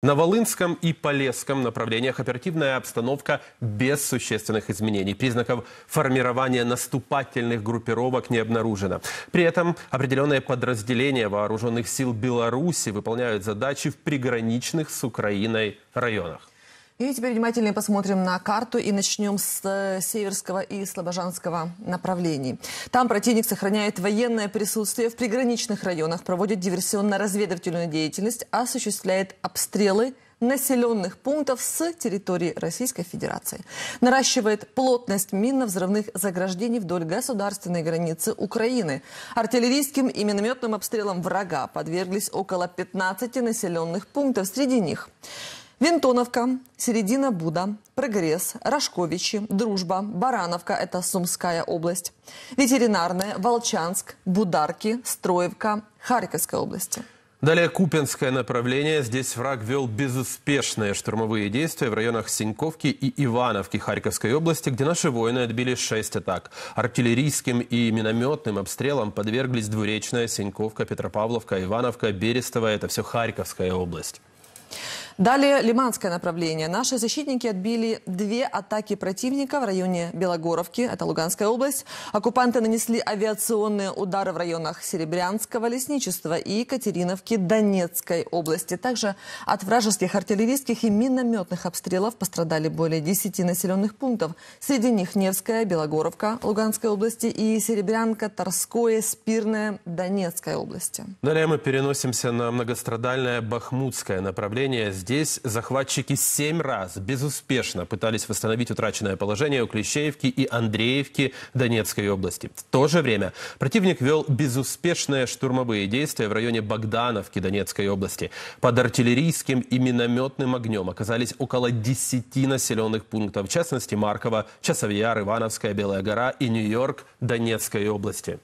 На Волынском и Полесском направлениях оперативная обстановка без существенных изменений. Признаков формирования наступательных группировок не обнаружено. При этом определенные подразделения вооруженных сил Беларуси выполняют задачи в приграничных с Украиной районах. И теперь внимательно посмотрим на карту и начнем с э, Северского и Слобожанского направлений. Там противник сохраняет военное присутствие в приграничных районах, проводит диверсионно-разведывательную деятельность, осуществляет обстрелы населенных пунктов с территории Российской Федерации. Наращивает плотность минно-взрывных заграждений вдоль государственной границы Украины. Артиллерийским и минометным обстрелом врага подверглись около 15 населенных пунктов, среди них Винтоновка, середина Буда, Прогресс, Рожковичи, Дружба, Барановка – это Сумская область. Ветеринарная, Волчанск, Бударки, Строевка, Харьковская области. Далее Купинское направление. Здесь враг вел безуспешные штурмовые действия в районах Синьковки и Ивановки Харьковской области, где наши воины отбили шесть атак. Артиллерийским и минометным обстрелом подверглись Двуречная, Синьковка, Петропавловка, Ивановка, Берестовая. Это все Харьковская область. Далее Лиманское направление. Наши защитники отбили две атаки противника в районе Белогоровки, это Луганская область. Оккупанты нанесли авиационные удары в районах Серебрянского лесничества и Екатериновки Донецкой области. Также от вражеских артиллерийских и минометных обстрелов пострадали более 10 населенных пунктов. Среди них Невская, Белогоровка Луганской области и Серебрянка, Торское, Спирное Донецкой области. Далее мы переносимся на многострадальное Бахмутское направление. Здесь захватчики семь раз безуспешно пытались восстановить утраченное положение у Клещеевки и Андреевки Донецкой области. В то же время противник вел безуспешные штурмовые действия в районе Богдановки Донецкой области. Под артиллерийским и минометным огнем оказались около 10 населенных пунктов, в частности Маркова, Часовьяр, Ивановская, Белая гора и Нью-Йорк Донецкой области.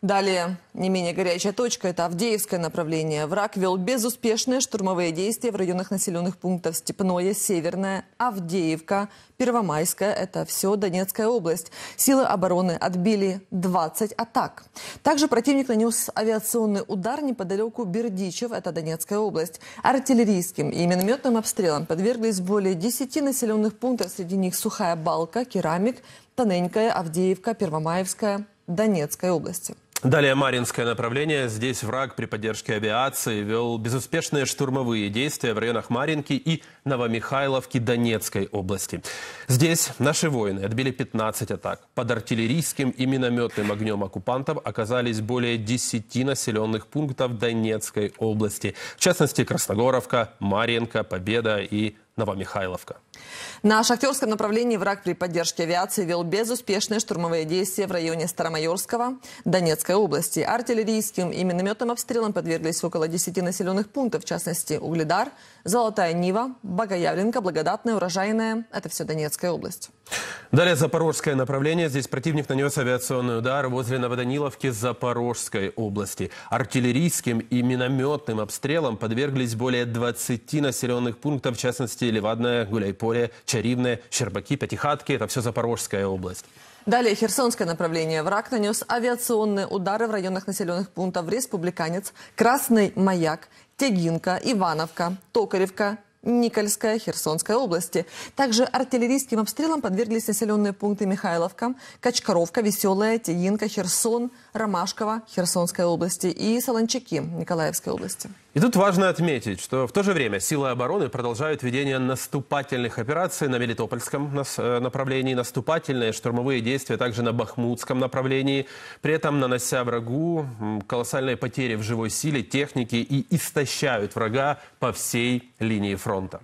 Далее, не менее горячая точка – это Авдеевское направление. Враг вел безуспешные штурмовые действия в районах населенных пунктов Степное, Северное, Авдеевка, Первомайская – это все Донецкая область. Силы обороны отбили 20 атак. Также противник нанес авиационный удар неподалеку Бердичев, это Донецкая область. Артиллерийским и минометным обстрелом подверглись более 10 населенных пунктов, среди них Сухая Балка, Керамик, Тоненькая, Авдеевка, Первомаевская, Донецкой области. Далее Маринское направление. Здесь враг при поддержке авиации вел безуспешные штурмовые действия в районах Маринки и Новомихайловки Донецкой области. Здесь наши воины отбили 15 атак. Под артиллерийским и минометным огнем оккупантов оказались более 10 населенных пунктов Донецкой области. В частности, Красногоровка, Маринка, Победа и Новомихайловка. На шахтерском направлении враг при поддержке авиации вел безуспешные штурмовые действия в районе Старомайорского Донецкой области. Артиллерийским и минометным обстрелам подверглись около 10 населенных пунктов, в частности Угледар, Золотая Нива, Богоявленка, Благодатная, Урожайная. Это все Донецкая область. Далее Запорожское направление. Здесь противник нанес авиационный удар возле Новоданиловки Запорожской области. Артиллерийским и минометным обстрелом подверглись более 20 населенных пунктов, в частности Левадная, Гуляйполе, Черногория, Чаривное, Щербаки, Пятихатки. Это все Запорожская область. Далее Херсонское направление. Враг нанес авиационные удары в районах населенных пунктов Республиканец, Красный Маяк, Тегинка, Ивановка, Токаревка, Никольская, Херсонской области. Также артиллерийским обстрелам подверглись населенные пункты Михайловка, Качкаровка, Веселая, Тиинка, Херсон, Ромашкова, Херсонской области и Солончаки, Николаевской области. И тут важно отметить, что в то же время силы обороны продолжают ведение наступательных операций на Мелитопольском э, направлении, наступательные штурмовые действия также на Бахмутском направлении, при этом нанося врагу колоссальные потери в живой силе, технике и истощают врага по всей линии фронта. affronta.